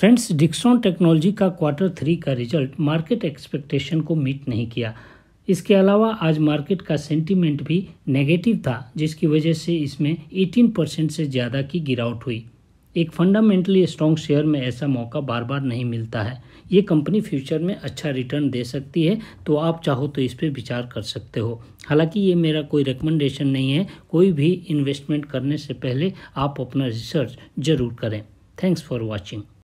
friends Dixon technology का quarter three का result market expectation को मीट नहीं किया इसके अलावा आज मार्केट का सेंटीमेंट भी नेगेटिव था जिसकी वजह से इसमें 18 परसेंट से ज़्यादा की गिरावट हुई एक फंडामेंटली स्ट्रॉन्ग शेयर में ऐसा मौका बार बार नहीं मिलता है ये कंपनी फ्यूचर में अच्छा रिटर्न दे सकती है तो आप चाहो तो इस पर विचार कर सकते हो हालांकि ये मेरा कोई रिकमेंडेशन नहीं है कोई भी इन्वेस्टमेंट करने से पहले आप अपना रिसर्च जरूर करें थैंक्स फॉर वॉचिंग